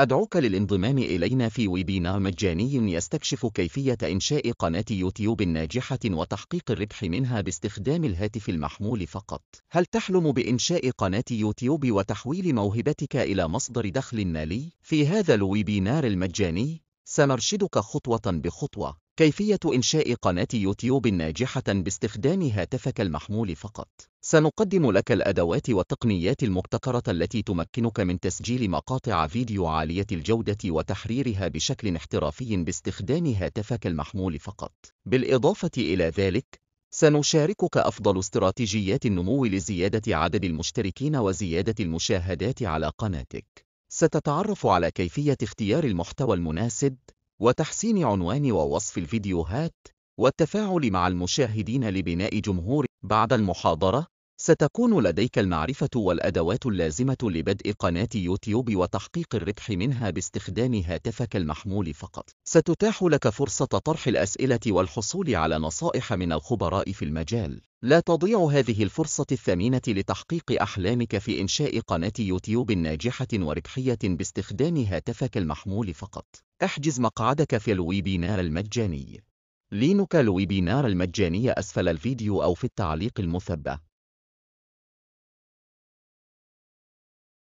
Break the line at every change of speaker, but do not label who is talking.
أدعوك للانضمام إلينا في ويبينار مجاني يستكشف كيفية إنشاء قناة يوتيوب ناجحة وتحقيق الربح منها باستخدام الهاتف المحمول فقط. هل تحلم بإنشاء قناة يوتيوب وتحويل موهبتك إلى مصدر دخل مالي؟ في هذا الويبينار المجاني سنرشدك خطوة بخطوة كيفية إنشاء قناة يوتيوب ناجحة باستخدام هاتفك المحمول فقط. سنقدم لك الأدوات والتقنيات المبتكرة التي تمكنك من تسجيل مقاطع فيديو عالية الجودة وتحريرها بشكل احترافي باستخدام هاتفك المحمول فقط. بالإضافة إلى ذلك، سنشاركك أفضل استراتيجيات النمو لزيادة عدد المشتركين وزيادة المشاهدات على قناتك. ستتعرف على كيفية اختيار المحتوى المناسب وتحسين عنوان ووصف الفيديوهات والتفاعل مع المشاهدين لبناء جمهور بعد المحاضرة ستكون لديك المعرفة والأدوات اللازمة لبدء قناة يوتيوب وتحقيق الربح منها باستخدام هاتفك المحمول فقط. ستتاح لك فرصة طرح الأسئلة والحصول على نصائح من الخبراء في المجال. لا تضيع هذه الفرصة الثمينة لتحقيق أحلامك في إنشاء قناة يوتيوب ناجحة وربحية باستخدام هاتفك المحمول فقط. احجز مقعدك في الويبينار المجاني. لينك الويبينار المجاني أسفل الفيديو أو في التعليق المثبت.